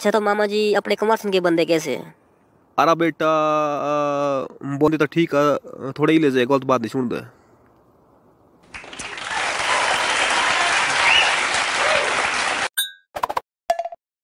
अच्छा तो मामा जी अपने कुमार सिंह के बंदे कैसे अरे बेटा बोंदी तो ठीक है थोड़े ही ले जाए गलत बात नहीं सुन दे